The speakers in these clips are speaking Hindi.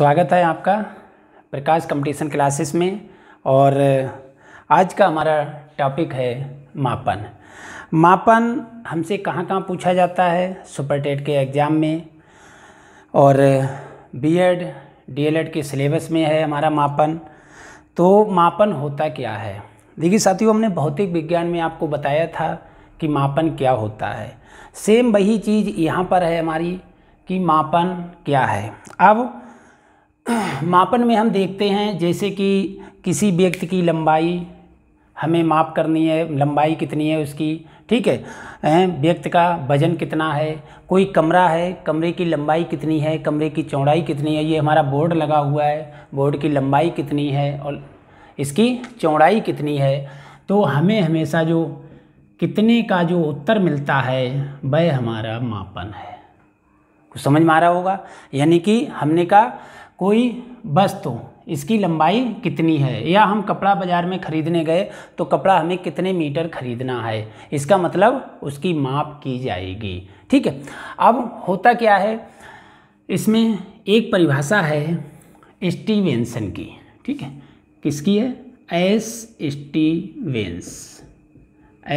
स्वागत है आपका प्रकाश कंपटीशन क्लासेस में और आज का हमारा टॉपिक है मापन मापन हमसे कहाँ कहाँ पूछा जाता है सुपर टेट के एग्ज़ाम में और बीएड डीएलएड के सिलेबस में है हमारा मापन तो मापन होता क्या है देखिए साथियों हमने भौतिक विज्ञान में आपको बताया था कि मापन क्या होता है सेम वही चीज़ यहाँ पर है हमारी कि मापन क्या है अब मापन में हम देखते हैं जैसे कि किसी व्यक्ति की लंबाई हमें माप करनी है लंबाई कितनी है उसकी ठीक है व्यक्ति का वजन कितना है कोई कमरा है कमरे की लंबाई कितनी है कमरे की चौड़ाई कितनी है ये हमारा बोर्ड लगा हुआ है बोर्ड की लंबाई कितनी है और इसकी चौड़ाई कितनी है तो हमें हमेशा जो कितने का जो उत्तर मिलता है वह हमारा मापन है कुछ समझ में आ रहा होगा यानी कि हमने कहा कोई वस्तु इसकी लंबाई कितनी है या हम कपड़ा बाज़ार में ख़रीदने गए तो कपड़ा हमें कितने मीटर ख़रीदना है इसका मतलब उसकी माप की जाएगी ठीक है अब होता क्या है इसमें एक परिभाषा है स्टीवेंसन की ठीक है किसकी है एस स्टीवेंस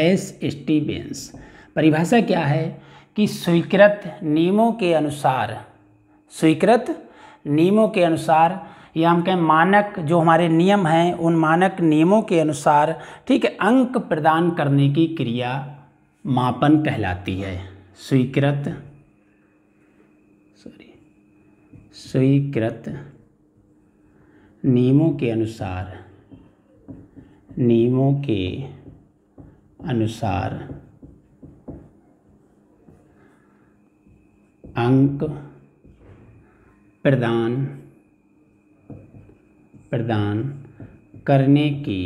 एस स्टीवेंस परिभाषा क्या है कि स्वीकृत नियमों के अनुसार स्वीकृत नियमों के अनुसार या हम कहें मानक जो हमारे नियम हैं उन मानक नियमों के अनुसार ठीक है अंक प्रदान करने की क्रिया मापन कहलाती है स्वीकृत सॉरी स्वीकृत नियमों के अनुसार नियमों के अनुसार अंक प्रदान प्रदान करने की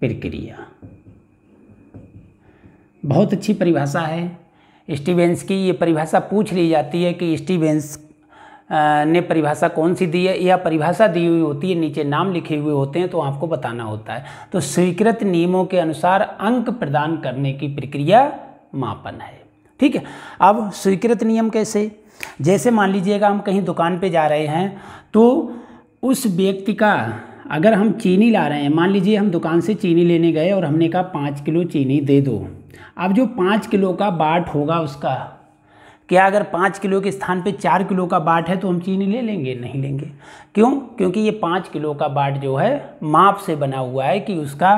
प्रक्रिया बहुत अच्छी परिभाषा है स्टीवेंस की ये परिभाषा पूछ ली जाती है कि स्टीवेंस ने परिभाषा कौन सी दी है या परिभाषा दी हुई होती है नीचे नाम लिखे हुए होते हैं तो आपको बताना होता है तो स्वीकृत नियमों के अनुसार अंक प्रदान करने की प्रक्रिया मापन है ठीक है अब स्वीकृत नियम कैसे जैसे मान लीजिएगा हम कहीं दुकान पे जा रहे हैं तो उस व्यक्ति का अगर हम चीनी ला रहे हैं मान लीजिए हम दुकान से चीनी लेने गए और हमने कहा पाँच किलो चीनी दे दो अब जो पाँच किलो का बाट होगा उसका क्या अगर पाँच किलो के स्थान पे चार किलो का बाट है तो हम चीनी ले लेंगे नहीं लेंगे क्यों क्योंकि ये पाँच किलो का बाट जो है माप से बना हुआ है कि उसका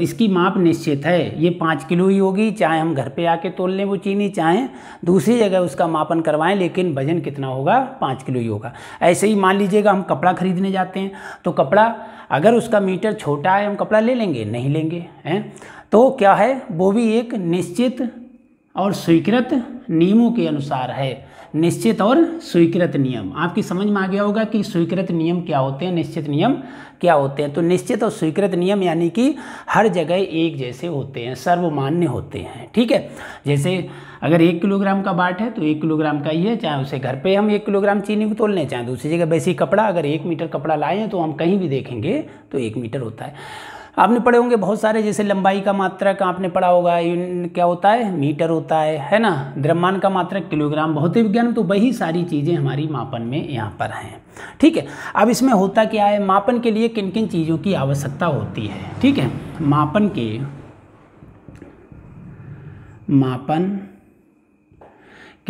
इसकी माप निश्चित है ये पाँच किलो ही होगी चाहे हम घर पे आके तोल लें वो चीनी चाहे दूसरी जगह उसका मापन करवाएं लेकिन वजन कितना होगा पाँच किलो ही होगा ऐसे ही मान लीजिएगा हम कपड़ा खरीदने जाते हैं तो कपड़ा अगर उसका मीटर छोटा है हम कपड़ा ले लेंगे नहीं लेंगे हैं तो क्या है वो भी एक निश्चित और स्वीकृत नियमों के अनुसार है निश्चित और स्वीकृत नियम आपकी समझ में आ गया होगा कि स्वीकृत नियम क्या होते हैं निश्चित नियम क्या होते हैं तो निश्चित और स्वीकृत नियम यानी कि हर जगह एक जैसे होते हैं सर्वमान्य होते हैं ठीक है जैसे अगर एक किलोग्राम का बाट है तो एक किलोग्राम का ही है चाहे उसे घर पे हम एक किलोग्राम चीनी को तोल लें चाहे दूसरी जगह वैसे कपड़ा अगर एक मीटर कपड़ा लाए हैं तो हम कहीं भी देखेंगे तो एक मीटर होता है आपने पढ़े होंगे बहुत सारे जैसे लंबाई का मात्रक आपने पढ़ा होगा क्या होता है मीटर होता है है ना द्रव्यमान का मात्रक किलोग्राम भौतिक विज्ञान तो वही सारी चीज़ें हमारी मापन में यहाँ पर हैं ठीक है अब इसमें होता क्या है मापन के लिए किन किन चीज़ों की आवश्यकता होती है ठीक है मापन के मापन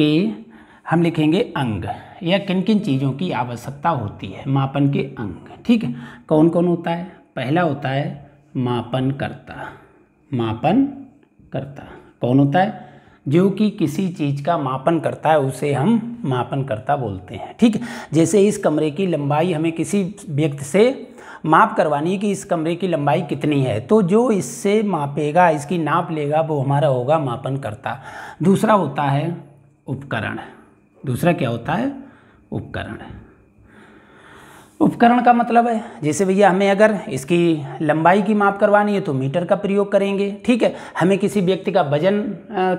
के हम लिखेंगे अंग या किन किन चीज़ों की आवश्यकता होती है मापन के अंग ठीक है कौन कौन होता है पहला होता है मापन करता मापन करता कौन होता है जो कि किसी चीज़ का मापन करता है उसे हम मापन करता बोलते हैं ठीक जैसे इस कमरे की लंबाई हमें किसी व्यक्ति से माप करवानी है कि इस कमरे की लंबाई कितनी है तो जो इससे मापेगा इसकी नाप लेगा वो हमारा होगा मापन करता दूसरा होता है उपकरण दूसरा क्या होता है उपकरण उपकरण का मतलब है जैसे भैया हमें अगर इसकी लंबाई की माप करवानी है तो मीटर का प्रयोग करेंगे ठीक है हमें किसी व्यक्ति का वजन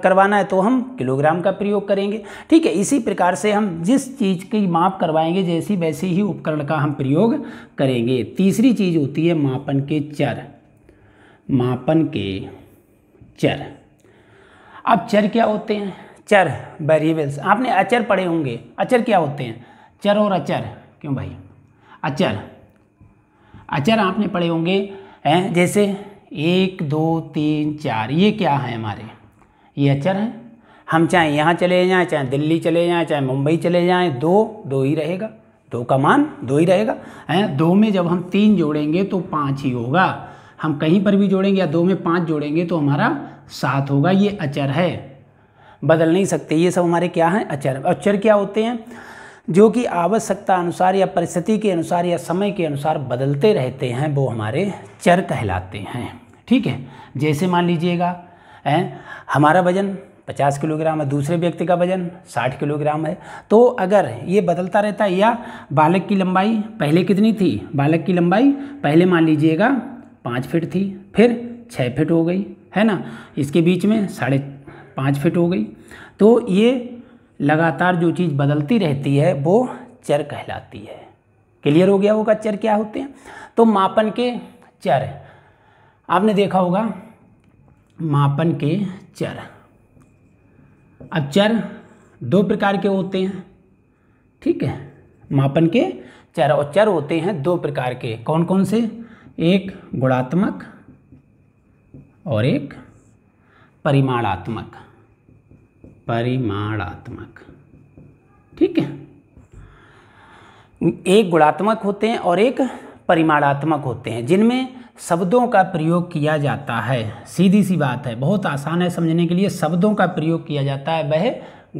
करवाना है तो हम किलोग्राम का प्रयोग करेंगे ठीक है इसी प्रकार से हम जिस चीज़ की माप करवाएंगे जैसी वैसी ही उपकरण का हम प्रयोग करेंगे तीसरी चीज़ होती है मापन के चर मापन के चर अब चर क्या होते हैं चर वेरिएबल्स आपने अचर पढ़े होंगे अचर क्या होते हैं चर और अचर क्यों भाई अचर अचर आपने पढ़े होंगे हैं जैसे एक दो तीन चार ये क्या है हमारे ये अचर हैं हम चाहे यहाँ चले जाएँ चाहे दिल्ली चले जाएँ चाहे मुंबई चले जाएँ दो दो ही रहेगा दो का मान दो ही रहेगा हैं दो में जब हम तीन जोड़ेंगे तो पाँच ही होगा हम कहीं पर भी जोड़ेंगे या दो में पाँच जोड़ेंगे तो हमारा सात होगा ये अचर है बदल नहीं सकते ये सब हमारे क्या हैं अचर अचर क्या होते हैं जो कि आवश्यकता अनुसार या परिस्थिति के अनुसार या समय के अनुसार बदलते रहते हैं वो हमारे चर कहलाते हैं ठीक है जैसे मान लीजिएगा हमारा वजन 50 किलोग्राम है दूसरे व्यक्ति का वजन 60 किलोग्राम है तो अगर ये बदलता रहता है या बालक की लंबाई पहले कितनी थी बालक की लंबाई पहले मान लीजिएगा पाँच फिट थी फिर छः फिट हो गई है ना इसके बीच में साढ़े पाँच फिट हो गई तो ये लगातार जो चीज़ बदलती रहती है वो चर कहलाती है क्लियर हो गया होगा चर क्या होते हैं तो मापन के चर आपने देखा होगा मापन के चर अब चर दो प्रकार के होते हैं ठीक है मापन के चर और चर होते हैं दो प्रकार के कौन कौन से एक गुणात्मक और एक परिमाणात्मक परिमाणात्मक ठीक है एक गुणात्मक होते हैं और एक परिमाणात्मक होते हैं जिनमें शब्दों का प्रयोग किया जाता है सीधी सी बात है बहुत आसान है समझने के लिए शब्दों का प्रयोग किया जाता है वह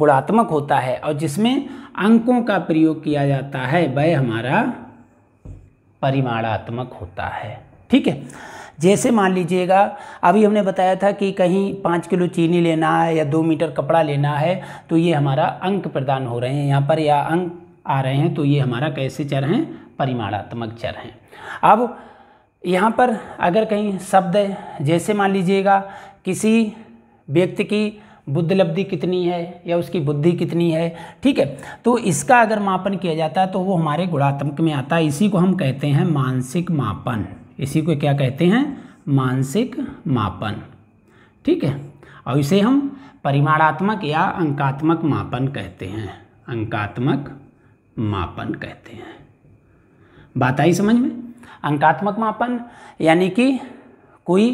गुणात्मक होता है और जिसमें अंकों का प्रयोग किया जाता है वह हमारा परिमाणात्मक होता है ठीक है जैसे मान लीजिएगा अभी हमने बताया था कि कहीं पाँच किलो चीनी लेना है या दो मीटर कपड़ा लेना है तो ये हमारा अंक प्रदान हो रहे हैं यहाँ पर या अंक आ रहे हैं तो ये हमारा कैसे चर हैं परिमाणात्मक चर हैं अब यहाँ पर अगर कहीं शब्द जैसे मान लीजिएगा किसी व्यक्ति की बुद्ध लब्धि कितनी है या उसकी बुद्धि कितनी है ठीक है तो इसका अगर मापन किया जाता है तो वो हमारे गुणात्मक में आता है इसी को हम कहते हैं मानसिक मापन इसी को क्या कहते हैं मानसिक मापन ठीक है और इसे हम परिमाणात्मक या अंकात्मक मापन कहते हैं अंकात्मक मापन कहते हैं बात आई समझ में अंकात्मक मापन यानी कि कोई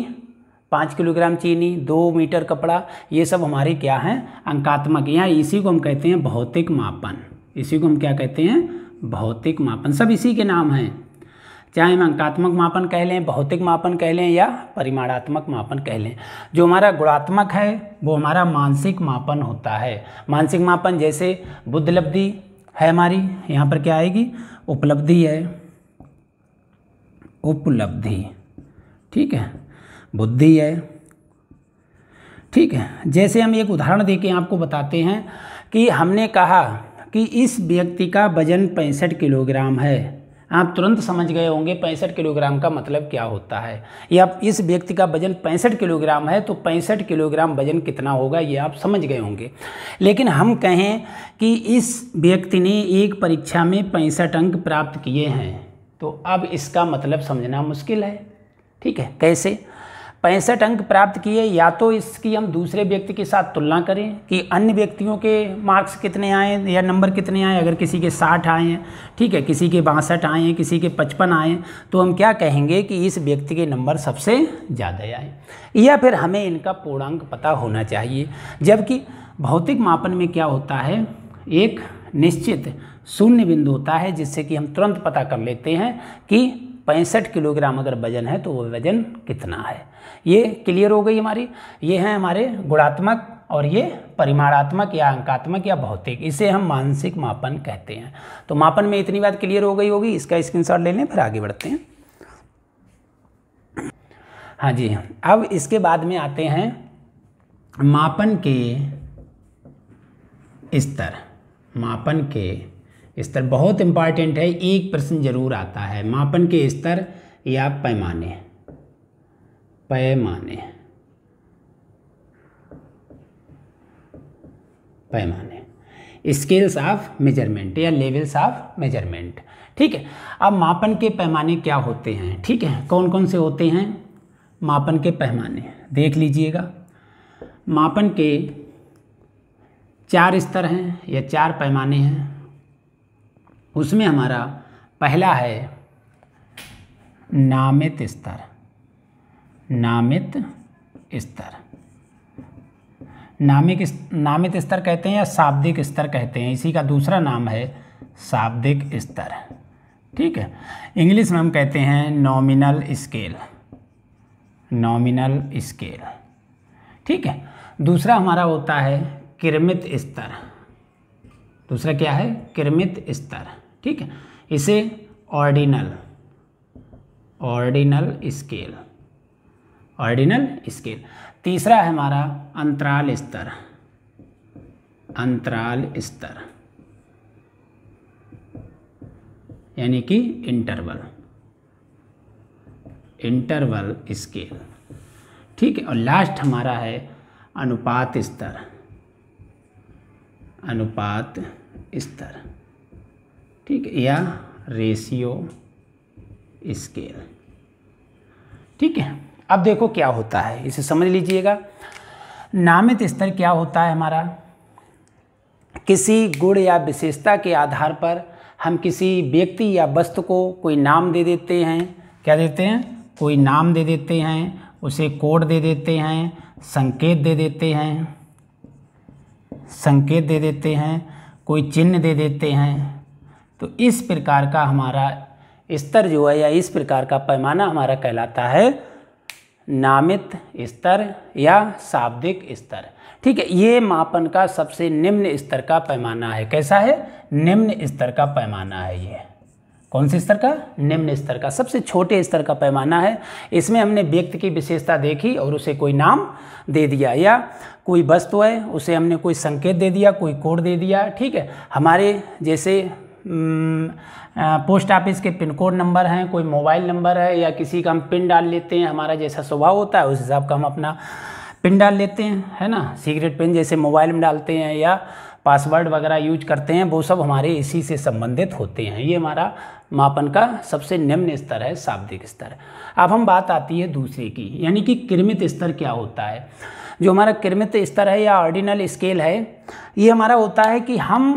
पाँच किलोग्राम चीनी दो मीटर कपड़ा ये सब हमारे क्या हैं अंकात्मक या इसी को हम कहते हैं भौतिक मापन इसी को हम क्या कहते हैं भौतिक मापन सब इसी के नाम हैं चाहे हम अंकात्मक मापन कह लें भौतिक मापन कह लें या परिमाणात्मक मापन कह लें जो हमारा गुणात्मक है वो हमारा मानसिक मापन होता है मानसिक मापन जैसे बुद्ध लब्धि है हमारी यहाँ पर क्या आएगी उपलब्धि है उपलब्धि ठीक है बुद्धि है ठीक है जैसे हम एक उदाहरण दे के आपको बताते हैं कि हमने कहा कि इस व्यक्ति का वजन पैंसठ किलोग्राम है आप तुरंत समझ गए होंगे पैंसठ किलोग्राम का मतलब क्या होता है या इस व्यक्ति का वजन पैंसठ किलोग्राम है तो पैंसठ किलोग्राम वजन कितना होगा ये आप समझ गए होंगे लेकिन हम कहें कि इस व्यक्ति ने एक परीक्षा में पैंसठ अंक प्राप्त किए हैं तो अब इसका मतलब समझना मुश्किल है ठीक है कैसे पैंसठ अंक प्राप्त किए या तो इसकी हम दूसरे व्यक्ति के साथ तुलना करें कि अन्य व्यक्तियों के मार्क्स कितने आए या नंबर कितने आए अगर किसी के साठ आए हैं ठीक है किसी के बासठ आए हैं किसी के पचपन आए हैं तो हम क्या कहेंगे कि इस व्यक्ति के नंबर सबसे ज़्यादा आए या फिर हमें इनका पूर्णांक पता होना चाहिए जबकि भौतिक मापन में क्या होता है एक निश्चित शून्य बिंदु होता है जिससे कि हम तुरंत पता कर लेते हैं कि पैंसठ किलोग्राम अगर वजन है तो वो वजन कितना है ये क्लियर हो गई हमारी ये हैं हमारे गुणात्मक और ये परिमाणात्मक या अंकात्मक या भौतिक इसे हम मानसिक मापन कहते हैं तो मापन में इतनी बात क्लियर हो गई होगी इसका स्क्रीनशॉट ले लें फिर आगे बढ़ते हैं हाँ जी अब इसके बाद में आते हैं मापन के स्तर मापन के स्तर बहुत इंपॉर्टेंट है एक प्रश्न जरूर आता है मापन के स्तर या पैमाने पैमाने पैमाने स्केल्स ऑफ मेजरमेंट या लेवल्स ऑफ मेजरमेंट ठीक है अब मापन के पैमाने क्या होते हैं ठीक है कौन कौन से होते हैं मापन के पैमाने देख लीजिएगा मापन के चार स्तर हैं या चार पैमाने हैं उसमें हमारा पहला है नामित स्तर नामित स्तर नामिक नामित स्तर कहते हैं या शाब्दिक स्तर कहते हैं इसी का दूसरा नाम है शाब्दिक स्तर ठीक है इंग्लिश में हम कहते हैं नॉमिनल स्केल नॉमिनल स्केल ठीक है दूसरा हमारा होता है किरमित स्तर दूसरा क्या है किरमित स्तर ठीक है इसे ordinal ordinal scale ordinal scale तीसरा है हमारा अंतराल स्तर अंतराल स्तर यानी कि इंटरवल इंटरवल स्केल ठीक है और लास्ट हमारा है अनुपात स्तर अनुपात स्तर ठीक है या रेशियो स्केल ठीक है अब देखो क्या होता है इसे समझ लीजिएगा नामित स्तर क्या होता है हमारा किसी गुण या विशेषता के आधार पर हम किसी व्यक्ति या वस्तु को कोई नाम दे देते हैं क्या देते हैं कोई नाम दे देते हैं उसे कोड दे देते हैं संकेत दे देते हैं संकेत दे देते हैं कोई चिन्ह दे देते हैं तो इस प्रकार का हमारा स्तर जो है या इस प्रकार का पैमाना हमारा कहलाता है नामित स्तर या शाब्दिक स्तर ठीक है ये मापन का सबसे निम्न स्तर का पैमाना है कैसा है निम्न स्तर का पैमाना है ये कौन से स्तर का निम्न स्तर का सबसे छोटे स्तर का पैमाना है इसमें हमने व्यक्ति की विशेषता देखी और उसे कोई नाम दे दिया या कोई वस्तु है उसे हमने कोई संकेत दे दिया कोई कोड दे दिया ठीक है हमारे जैसे हम्म, पोस्ट ऑफिस के पिन कोड नंबर हैं कोई मोबाइल नंबर है या किसी का हम पिन डाल लेते हैं हमारा जैसा स्वभाव होता है उस हिसाब का हम अपना पिन डाल लेते हैं है ना सीक्रेट पिन जैसे मोबाइल में डालते हैं या पासवर्ड वगैरह यूज करते हैं वो सब हमारे इसी से संबंधित होते हैं ये हमारा मापन का सबसे निम्न स्तर है शाब्दिक स्तर अब हम बात आती है दूसरे की यानी कि कृमित स्तर क्या होता है जो हमारा कृमित स्तर है या ऑर्डिनल स्केल है ये हमारा होता है कि हम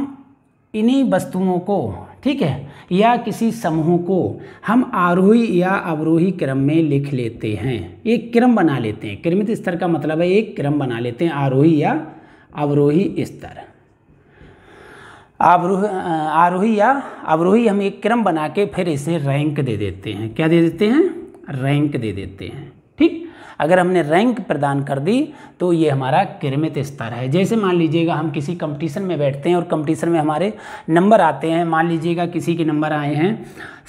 इन्हीं वस्तुओं को ठीक है या किसी समूह को हम आरोही या अवरोही क्रम में लिख लेते हैं एक क्रम बना लेते हैं क्रमित स्तर का मतलब है एक क्रम बना लेते हैं आरोही या अवरोही स्तर आवरोह आरोही या अवरोही हम एक क्रम बना के फिर इसे रैंक दे देते हैं क्या दे देते हैं रैंक दे देते हैं अगर हमने रैंक प्रदान कर दी तो ये हमारा किरमित स्तर है जैसे मान लीजिएगा हम किसी कंपटीशन में बैठते हैं और कंपटीशन में हमारे नंबर आते हैं मान लीजिएगा किसी के नंबर आए हैं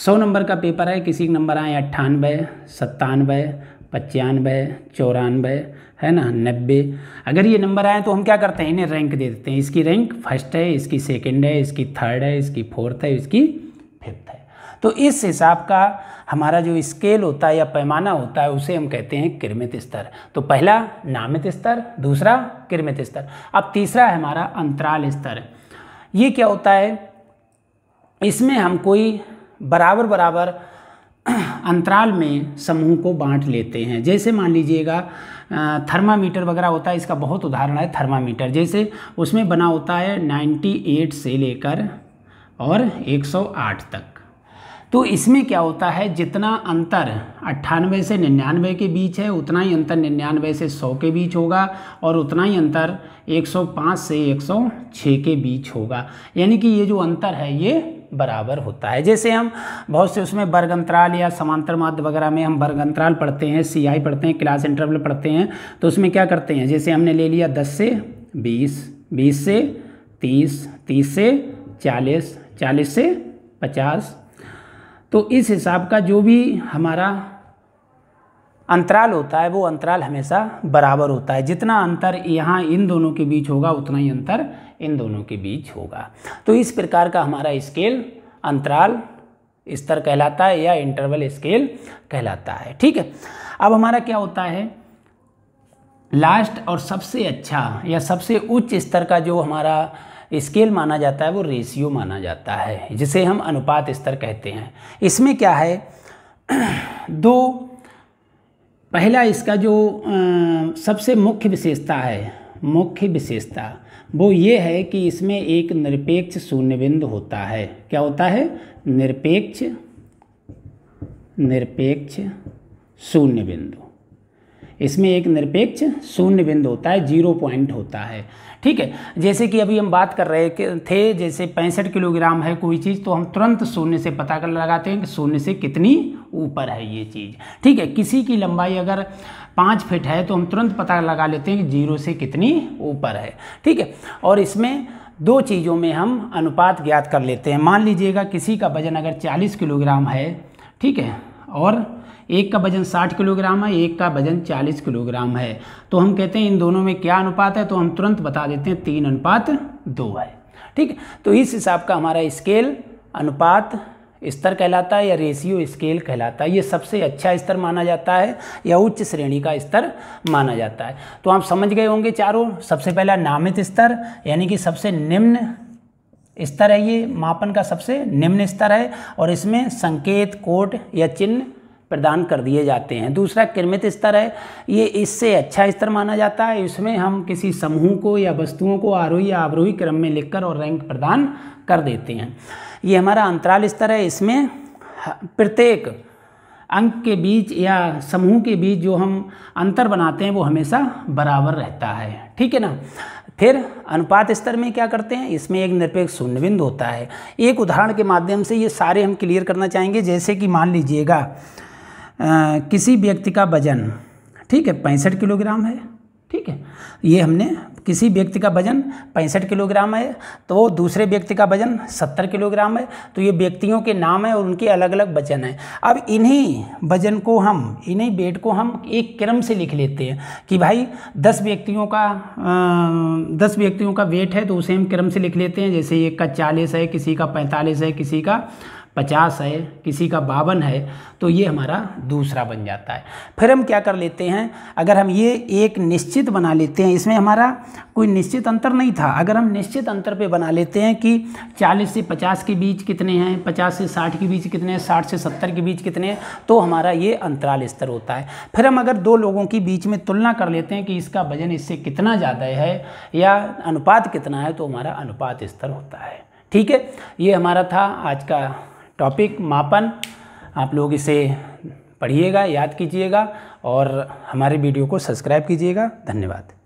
सौ नंबर का पेपर है किसी के नंबर आए हैं अट्ठानबे सत्तानवे पचानवे चौरानवे है ना नब्बे अगर ये नंबर आए तो हम क्या करते हैं इन्हें रैंक दे देते हैं इसकी रैंक फर्स्ट है इसकी सेकेंड है इसकी थर्ड है इसकी फोर्थ है इसकी फिफ्थ है तो इस हिसाब का हमारा जो स्केल होता है या पैमाना होता है उसे हम कहते हैं किरमित स्तर तो पहला नामित स्तर दूसरा किरमित स्तर अब तीसरा है हमारा अंतराल स्तर ये क्या होता है इसमें हम कोई बराबर बराबर अंतराल में समूह को बांट लेते हैं जैसे मान लीजिएगा थर्मामीटर वगैरह होता है इसका बहुत उदाहरण है थर्मामीटर जैसे उसमें बना होता है 98 से लेकर और 108 तक तो इसमें क्या होता है जितना अंतर अट्ठानवे से निन्यानवे के बीच है उतना ही अंतर निन्यानवे से सौ के बीच होगा और उतना ही अंतर 105 से 106 के बीच होगा यानी कि ये जो अंतर है ये बराबर होता है जैसे हम बहुत से उसमें वर्ग अंतराल या समांतर माध्य वगैरह में हम वर्ग अंतराल पढ़ते हैं सीआई पढ़ते हैं क्लास इंटरवल पढ़ते हैं तो उसमें क्या करते हैं जैसे हमने ले लिया दस से बीस बीस से तीस तीस से चालीस चालीस से पचास तो इस हिसाब का जो भी हमारा अंतराल होता है वो अंतराल हमेशा बराबर होता है जितना अंतर यहाँ इन दोनों के बीच होगा उतना ही अंतर इन दोनों के बीच होगा तो इस प्रकार का हमारा स्केल अंतराल स्तर कहलाता है या इंटरवल स्केल कहलाता है ठीक है अब हमारा क्या होता है लास्ट और सबसे अच्छा या सबसे उच्च स्तर का जो हमारा स्केल माना जाता है वो रेशियो माना जाता है जिसे हम अनुपात स्तर कहते हैं इसमें क्या है दो पहला इसका जो सबसे मुख्य विशेषता है मुख्य विशेषता वो ये है कि इसमें एक निरपेक्ष शून्य बिंदु होता है क्या होता है निरपेक्ष निरपेक्ष शून्य बिंदु इसमें एक निरपेक्ष शून्य बिंदु होता है जीरो पॉइंट होता है ठीक है जैसे कि अभी हम बात कर रहे थे जैसे पैंसठ किलोग्राम है कोई चीज़ तो हम तुरंत शून्य से पता कर लगाते हैं कि शून्य से कितनी ऊपर है ये चीज़ ठीक है किसी की लंबाई अगर पाँच फिट है तो हम तुरंत पता लगा लेते हैं कि जीरो से कितनी ऊपर है ठीक है और इसमें दो चीज़ों में हम अनुपात ज्ञात कर लेते हैं मान लीजिएगा किसी का वजन अगर 40 किलोग्राम है ठीक है और एक का वजन 60 किलोग्राम है एक का वजन 40 किलोग्राम है तो हम कहते हैं इन दोनों में क्या अनुपात है तो हम तुरंत बता देते हैं तीन अनुपात दो है ठीक तो इस हिसाब का हमारा स्केल अनुपात स्तर कहलाता है या रेशियो स्केल कहलाता है ये सबसे अच्छा स्तर माना जाता है या उच्च श्रेणी का स्तर माना जाता है तो आप समझ गए होंगे चारों सबसे पहला नामित स्तर यानी कि सबसे निम्न स्तर है ये मापन का सबसे निम्न स्तर है और इसमें संकेत कोट या चिन्ह प्रदान कर दिए जाते हैं दूसरा किरमित स्तर है ये इससे अच्छा स्तर माना जाता है इसमें हम किसी समूह को या वस्तुओं को आरोही या आवरोही क्रम में लिखकर और रैंक प्रदान कर देते हैं ये हमारा अंतराल स्तर है इसमें प्रत्येक अंक के बीच या समूह के बीच जो हम अंतर बनाते हैं वो हमेशा बराबर रहता है ठीक है ना फिर अनुपात स्तर में क्या करते हैं इसमें एक निरपेक्ष शून्य बिंदु होता है एक उदाहरण के माध्यम से ये सारे हम क्लियर करना चाहेंगे जैसे कि मान लीजिएगा किसी व्यक्ति का वजन ठीक है पैंसठ किलोग्राम है ठीक है ये हमने किसी व्यक्ति का वजन पैंसठ किलोग्राम है तो दूसरे व्यक्ति का वजन सत्तर किलोग्राम है तो ये व्यक्तियों के नाम है और उनके अलग अलग वजन है अब इन्हीं वजन को हम इन्हीं वेट को हम एक क्रम से लिख लेते हैं कि भाई दस व्यक्तियों का आ, दस व्यक्तियों का वेट है तो उसे हम क्रम से लिख लेते हैं जैसे एक का चालीस है किसी का पैंतालीस है किसी का पचास है किसी का बावन है तो ये हमारा दूसरा बन जाता है फिर हम क्या कर लेते हैं अगर हम ये एक निश्चित बना लेते हैं इसमें हमारा कोई निश्चित अंतर नहीं था अगर हम निश्चित अंतर पे बना लेते हैं कि 40 से 50 के बीच कितने हैं 50 से 60 के बीच कितने हैं 60 से 70 के बीच कितने हैं तो हमारा ये अंतराल स्तर होता है फिर हम अगर दो लोगों के बीच में तुलना कर लेते हैं कि इसका वजन इससे कितना ज़्यादा है या अनुपात कितना है तो हमारा अनुपात स्तर होता है ठीक है ये हमारा था आज का टॉपिक मापन आप लोग इसे पढ़िएगा याद कीजिएगा और हमारे वीडियो को सब्सक्राइब कीजिएगा धन्यवाद